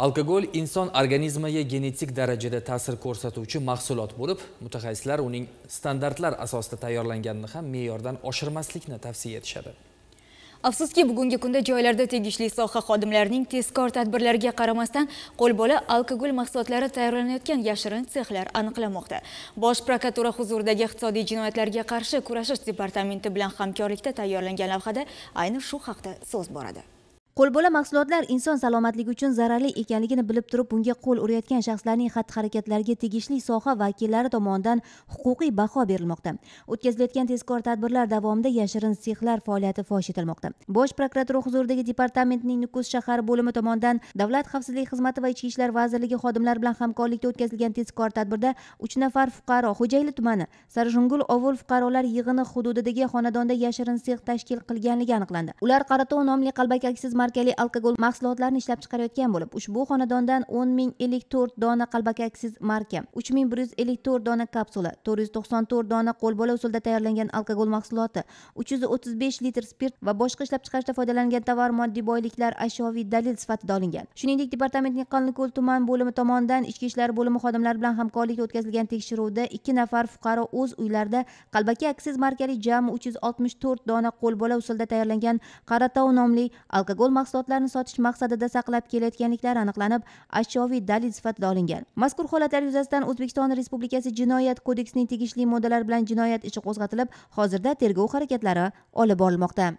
alkogol inson organizmiga genetik darajada ta'sir ko'rsatuvchi mahsulot bo'lib mutaxassislar uning standartlar asosida tayyorlanganini ham me'yordan oshirmaslikni tavsiya etishadi afsuski bugungi kunda joylarda tegishli soha xodimlarining tezkor tadbirlariga qaramasdan qo'lbola alkogol mahsulotlari tayyorlanayotgan yashirin sexlar aniqlanmoqda bosh prokuratura huzuridagi iqtisodiy jinoyatlarga qarshi kurashish departamenti bilan hamkorlikda tayyorlangan lavhada ayni shu haqda so'z boradi qo'lbola mahsulotlar inson salomatligi uchun zararli ekanligini bilib turib bunga qo'l urayotgan shaxslarning xatti harakatlariga tegishli soha vakillari tomonidan huquqiy baho berilmoqda o'tkazilayotgan tezkor tadbirlar davomida yashirin sexlar faoliyati fosh etilmoqda bosh prokuratura huzuridagi departamentning nukus shahar bo'limi tomonidan davlat xavfsizlik xizmati va ichki ishlar vazirligi xodimlari bilan hamkorlikda o'tkazilgan tezkor tadbirda uch nafar fuqaro xo'jayli tumani sarjungul ovul fuqarolar yig'ini hududidagi xonadonda yashirin sex tashkil qilganligi aniqlandi ular qaratov nomli qalbaki aksiz markali alkogol mahsulotlarini ishlab chiqarayotgan bo'lib ushbu xonadondan o'n ming ellik to'rt dona qalbakaksiz marka uch ming bir yuz ellik to'rt dona kapsula to'rt yuz to'qson to'rt dona qo'lbola usulda tayyorlangan alkogol mahsuloti uch yuz o'ttiz besh litr spirt va boshqa ishlab chiqarishda foydalangan tovar moddiy boyliklar ashyoviy dalil sifatida olingan shuningdek departamentning qanliko'l tuman bo'limi tomonidan ichki ishlar bo'limi xodimlari bilan hamkorlikda o'tkazilgan tekshiruvda ikki nafar fuqaro o'z uylarida qalbaki aksiz markali jami uch yuz oltmish to'rt dona qo'lbola usulda tayyorlangan qaratov nomli alkogol qo'l mahsulotlarini sotish maqsadida saqlab kelayotganliklari aniqlanib ashyoviy dalil sifatida olingan mazkur holatlar yuzasidan o'zbekiston respublikasi jinoyat kodeksining tegishli moddalari bilan jinoyat ishi qo'zg'atilib hozirda tergov harakatlari olib borilmoqda